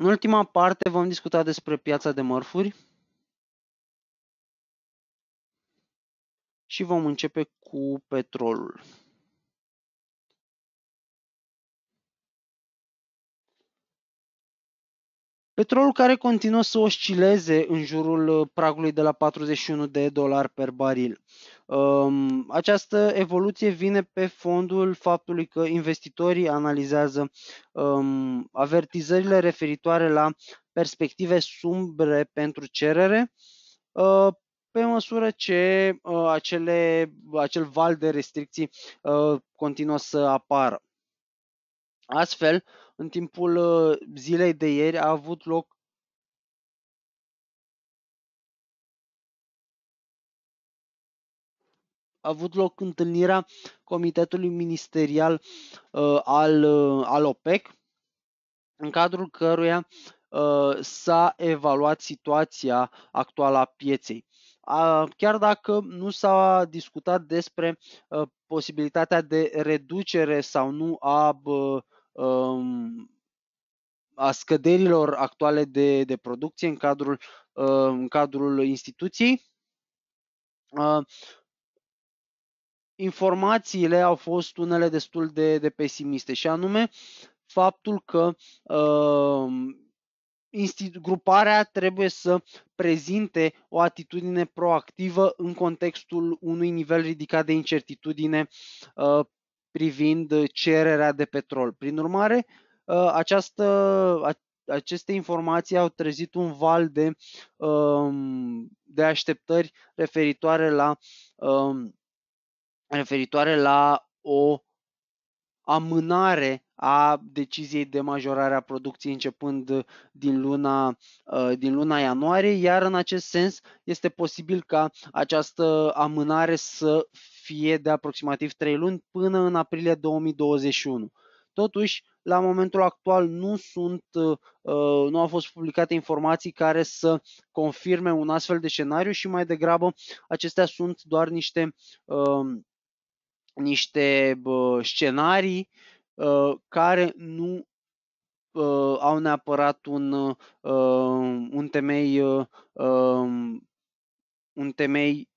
În ultima parte vom discuta despre piața de mărfuri și vom începe cu petrolul. Petrolul care continuă să oscileze în jurul pragului de la 41 de dolari per baril această evoluție vine pe fondul faptului că investitorii analizează avertizările referitoare la perspective sumbre pentru cerere, pe măsură ce acele, acel val de restricții continuă să apară. Astfel, în timpul zilei de ieri a avut loc a avut loc întâlnirea Comitetului Ministerial uh, al, uh, al OPEC, în cadrul căruia uh, s-a evaluat situația actuală a pieței. Uh, chiar dacă nu s-a discutat despre uh, posibilitatea de reducere sau nu a, uh, um, a scăderilor actuale de, de producție în cadrul, uh, în cadrul instituției, uh, informațiile au fost unele destul de, de pesimiste și anume faptul că uh, gruparea trebuie să prezinte o atitudine proactivă în contextul unui nivel ridicat de incertitudine uh, privind cererea de petrol. Prin urmare, uh, această, a, aceste informații au trezit un val de, uh, de așteptări referitoare la uh, referitoare la o amânare a deciziei de majorare a producției începând din luna, uh, din luna ianuarie, iar în acest sens este posibil ca această amânare să fie de aproximativ 3 luni până în aprilie 2021. Totuși, la momentul actual nu sunt, uh, nu au fost publicate informații care să confirme un astfel de scenariu și mai degrabă acestea sunt doar niște uh, niște bă, scenarii uh, care nu uh, au neapărat un, uh, un temei uh, un temei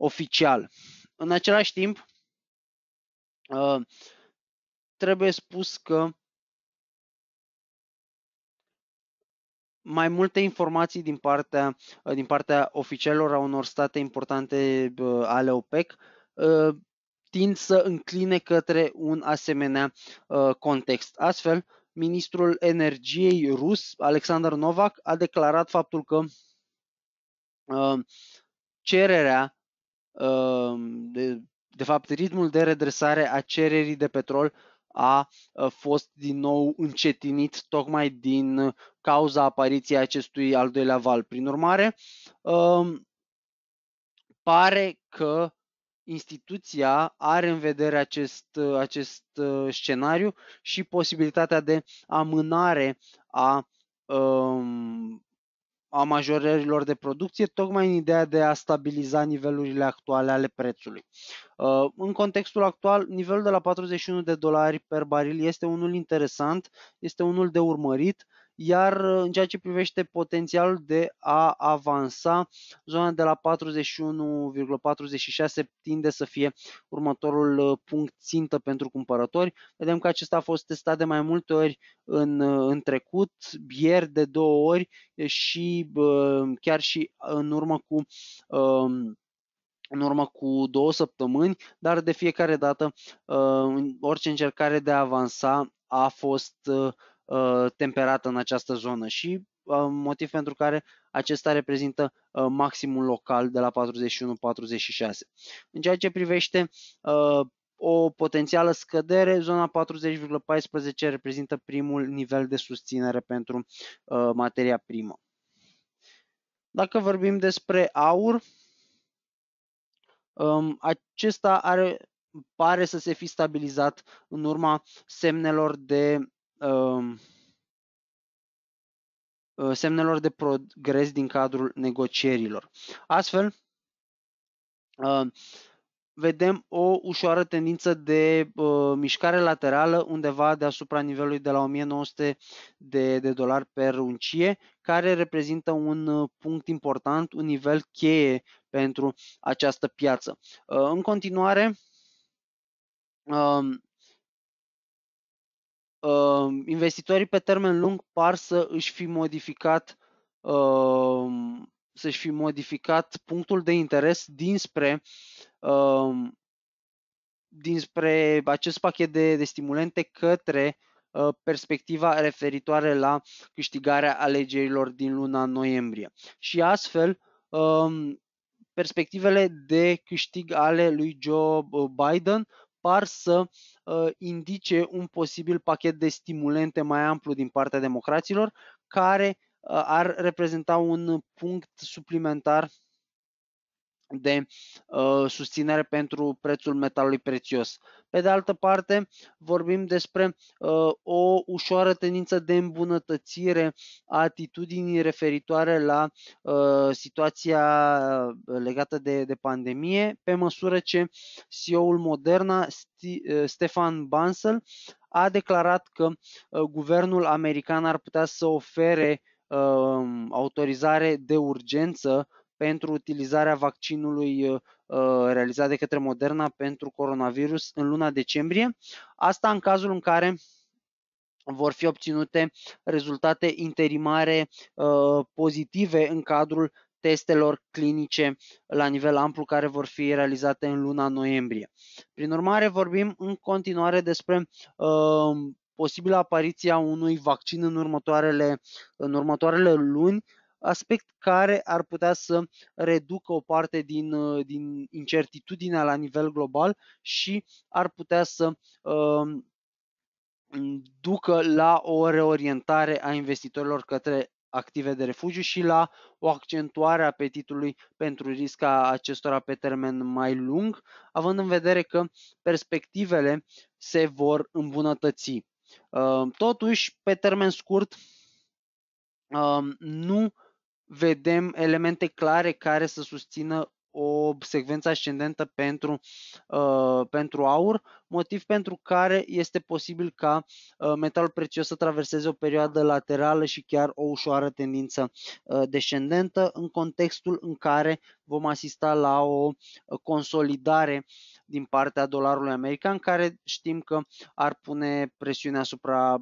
oficial. În același timp, uh, trebuie spus că mai multe informații din partea, din partea oficialilor a unor state importante ale OPEC tind să încline către un asemenea uh, context. Astfel, ministrul energiei rus, Alexander Novak, a declarat faptul că uh, cererea, uh, de, de fapt ritmul de redresare a cererii de petrol a fost din nou încetinit tocmai din cauza apariției acestui al doilea val. Prin urmare, pare că instituția are în vedere acest, acest uh, scenariu și posibilitatea de amânare a, um, a majorărilor de producție, tocmai în ideea de a stabiliza nivelurile actuale ale prețului. Uh, în contextul actual, nivelul de la 41 de dolari per baril este unul interesant, este unul de urmărit, iar uh, în ceea ce privește potențialul de a avansa, zona de la 41,46 tinde să fie următorul uh, punct țintă pentru cumpărători. Vedem că acesta a fost testat de mai multe ori în, uh, în trecut, ieri de două ori și chiar și în urmă cu um, în urmă cu două săptămâni, dar de fiecare dată orice încercare de a avansa a fost Uh, temperată în această zonă și uh, motiv pentru care acesta reprezintă uh, maximul local de la 41-46. În ceea ce privește o potențială scădere, zona 40,14 reprezintă primul nivel de susținere pentru materia primă. Dacă vorbim despre aur, um, acesta are, pare să se fi stabilizat în urma semnelor de Uh, semnelor de progres din cadrul negocierilor. Astfel, vedem o ușoară tendință de uh, mișcare laterală undeva deasupra nivelului de la 1900 de, de dolari per uncie, care reprezintă un uh, punct important, un nivel cheie pentru această piață. în continuare, Ehm, investitorii pe termen lung par să își fi modificat ehm, să-și fi modificat punctul de interes dinspre, ehm, dinspre acest pachet de, de stimulente către ă, perspectiva referitoare la câștigarea alegerilor din luna noiembrie. Și astfel, perspectivele de câștig ale lui Joe Biden par să Uh, indice un posibil pachet de stimulente mai amplu din partea democraților, care uh, ar reprezenta un punct suplimentar de uh, susținere pentru prețul metalului prețios. Pe de altă parte, vorbim despre uh, o ușoară tendință de îmbunătățire a atitudinii referitoare la uh, situația legată de, de pandemie, pe măsură ce CEO-ul Moderna, uh, Stefan Bansel, a declarat că uh, guvernul american ar putea să ofere uh, autorizare de urgență pentru utilizarea vaccinului uh, uh, realizat de către Moderna pentru coronavirus în luna decembrie. Asta în cazul în care vor fi obținute rezultate interimare uh, pozitive în cadrul testelor clinice la nivel amplu care vor fi realizate în luna noiembrie. Prin urmare, vorbim în continuare despre posibilă apariția unui vaccin în următoarele, în următoarele luni aspect care ar putea să reducă o parte din, uh, din incertitudinea la nivel global și ar putea să uh, ducă la o reorientare a investitorilor către active de refugiu și la o accentuare a apetitului pentru risca acestora pe termen mai lung, având în vedere că perspectivele se vor îmbunătăți. Uh, totuși, pe termen scurt, um, nu vedem elemente clare care să susțină o secvență ascendentă pentru, uh, pentru aur, motiv pentru care este posibil ca uh, metalul prețios să traverseze o perioadă laterală și chiar o ușoară tendință uh, descendentă în contextul în care vom asista la o uh, consolidare din partea dolarului american, care știm că ar pune presiune asupra,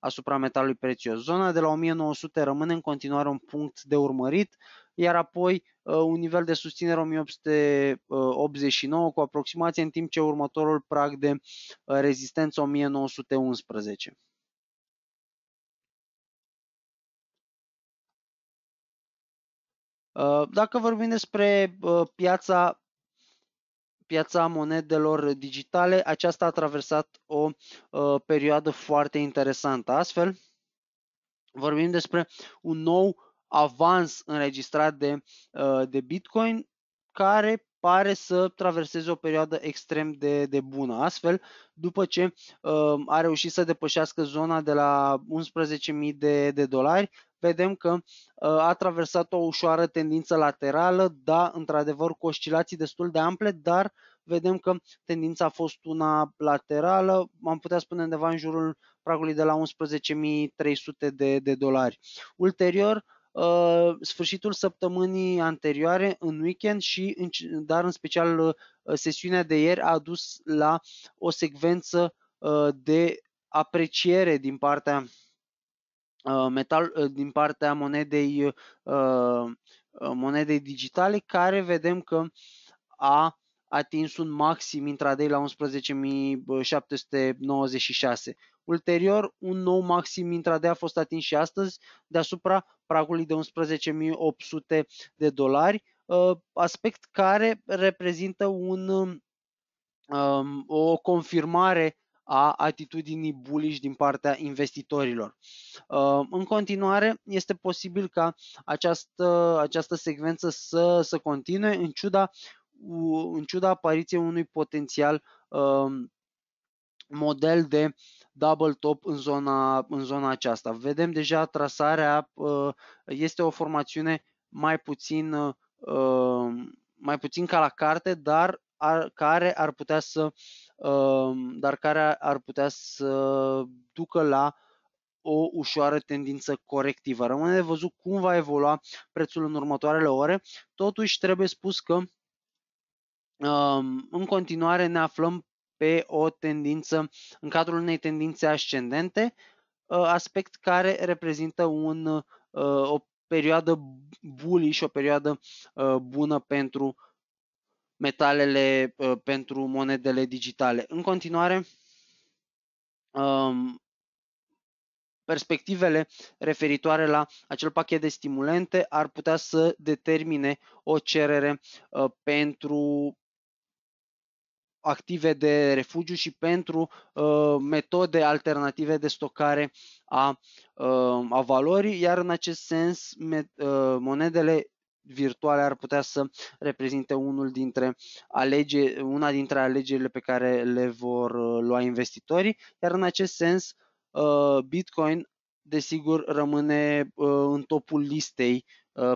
asupra metalului prețios. Zona de la 1900 rămâne în continuare un punct de urmărit, iar apoi ă, un nivel de susținere 1889 cu aproximație, în timp ce următorul prag de ă, rezistență 1911. Ă, dacă vorbim despre piața piața monedelor digitale, aceasta a traversat o uh, perioadă foarte interesantă. Astfel, vorbim despre un nou avans înregistrat de, uh, de Bitcoin care pare să traverseze o perioadă extrem de, de bună. Astfel, după ce uh, a reușit să depășească zona de la 11.000 de, de dolari, vedem că ă, a traversat o ușoară tendință laterală, da, într-adevăr cu oscilații destul de ample, dar vedem că tendința a fost una laterală, am putea spune undeva în jurul pragului de la 11.300 de, de dolari. Ulterior, ă, sfârșitul săptămânii anterioare, în weekend și dar în special ă, sesiunea de ieri a dus la o secvență de apreciere din partea Uh, metal, uh, din partea monedei, uh, monedei digitale, care vedem că a atins un maxim intraday la 11.796. Ulterior, un nou maxim intraday a fost atins și astăzi deasupra pragului de 11.800 de dolari, aspect care reprezintă un, um, o confirmare a atitudinii bullish din partea investitorilor. Uh, în continuare, este posibil ca această, această secvență să, să continue în ciuda, în ciuda apariției unui potențial um, model de double top în zona, în zona aceasta. Vedem deja trasarea, uh, este o formațiune mai puțin, uh, mai puțin ca la carte, dar ar, care ar putea să Ehm, dar care ar putea să ducă la o ușoară tendință corectivă. Rămâne de văzut cum va evolua prețul în următoarele ore. Totuși trebuie spus că ehm, în continuare ne aflăm pe o tendință, în cadrul unei tendințe ascendente, ă, aspect care reprezintă un, ă, o perioadă bullish, o perioadă ă, bună pentru metalele uh, pentru monedele digitale. În continuare, um, perspectivele referitoare la acel pachet de stimulente ar putea să determine o cerere uh, pentru active de refugiu și pentru uh, metode alternative de stocare a, uh, a valorii, iar în acest sens met, uh, monedele virtuale ar putea să reprezinte unul dintre alege, una dintre alegerile pe care le vor uh, lua investitorii, iar în acest sens uh, Bitcoin desigur rămâne uh, în topul listei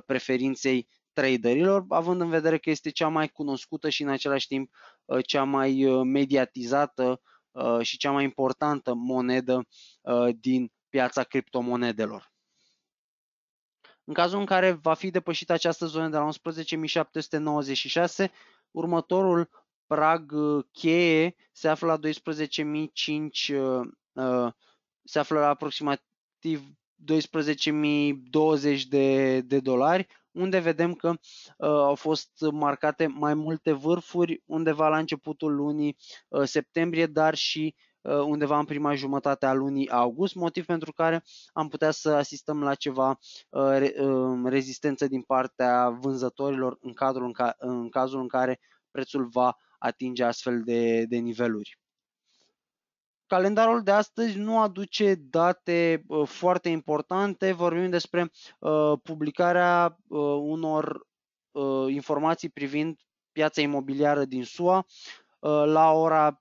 preferinței traderilor, având în vedere că este cea mai cunoscută și în același timp cea mai mediatizată și cea mai importantă monedă din piața criptomonedelor. În cazul în care va fi depășită această zonă de la 11.796, următorul prag uh, cheie se află la 12.005, uh, uh, se află la aproximativ 12.020 de, de dolari, unde vedem că uh, au fost marcate mai multe vârfuri undeva la începutul lunii uh, septembrie, dar și Uh, undeva în prima jumătate a lunii august, motiv pentru care am putea să asistăm la ceva uh, uh, rezistență din partea vânzătorilor în, cadrul în, ca, în cazul în care prețul va atinge astfel de, de niveluri. Calendarul de astăzi nu aduce date foarte importante, vorbim despre publicarea unor informații privind piața imobiliară din SUA la ora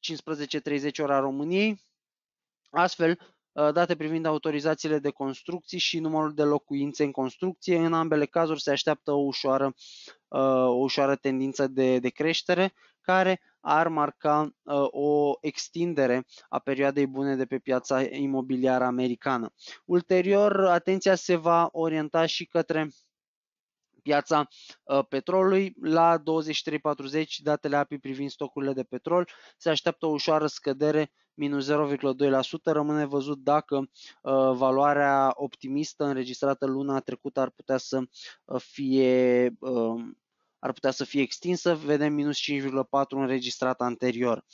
15.30 ora României. Astfel, uh, date privind autorizațiile de construcții și numărul de locuințe în construcție. În ambele cazuri se așteaptă o ușoară, uh, o ușoară tendință de, de creștere care ar marca uh, o extindere a perioadei bune de pe piața imobiliară americană. Ulterior, atenția se va orienta și către piața uh, petrolului. La 23.40, datele API privind stocurile de petrol, se așteaptă o ușoară scădere minus 0,2%. Rămâne văzut dacă uh, valoarea optimistă înregistrată luna trecută ar putea să uh, fie um, ar putea să fie extinsă, vedem minus 5,4 înregistrat anterior.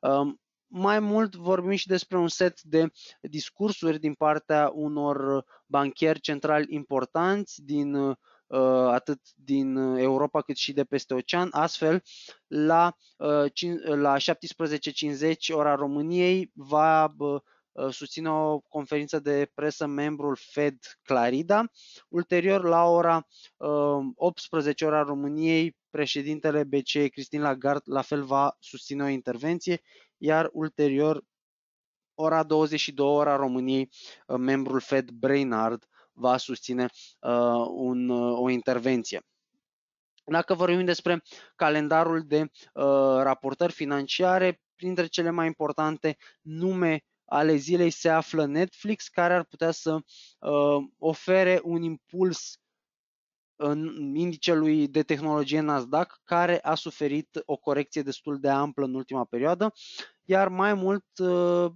Um, mai mult vorbim și despre un set de discursuri din partea unor bancheri centrali importanți din Uh, atât din uh, Europa cât și de peste ocean. Astfel, la, uh, la 17.50 ora României va susține o conferință de presă membrul Fed Clarida. Ulterior, la ora 18 ora României, președintele BCE Cristin Lagarde la fel va susține o intervenție, iar ulterior, ora 22 ora României, membrul Fed Brainard va susține uh, un, uh, o intervenție. Dacă vorbim despre calendarul de uh, raportări financiare, printre cele mai importante nume ale zilei se află Netflix, care ar putea să uh, ofere un impuls în indicelui de tehnologie Nasdaq, care a suferit o corecție destul de amplă în ultima perioadă, iar mai mult uh,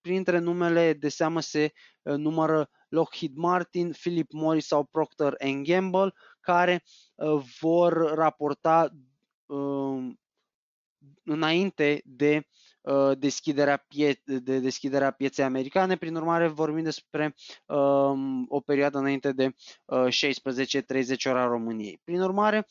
printre numele de seamă se uh, numără Lockheed Martin, Philip Morris sau Procter Gamble, care uh, vor raporta um, înainte de uh, deschiderea, pie- de deschiderea pieței americane. Prin urmare, vorbim despre um, o perioadă înainte de 16-30 uh, ora României. Prin urmare,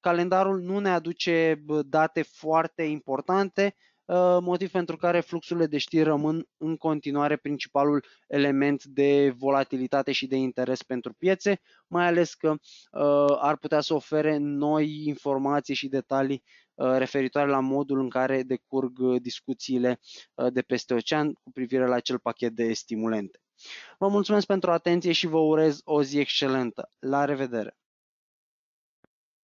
calendarul nu ne aduce date foarte importante, Uh, motiv pentru care fluxurile de știri rămân în continuare principalul element de volatilitate și de interes pentru piețe, mai ales că uh, ar putea să ofere noi informații și detalii uh, referitoare la modul în care decurg discuțiile de peste ocean cu privire la acel pachet de stimulente. Vă mulțumesc pentru atenție și vă urez o zi excelentă. La revedere!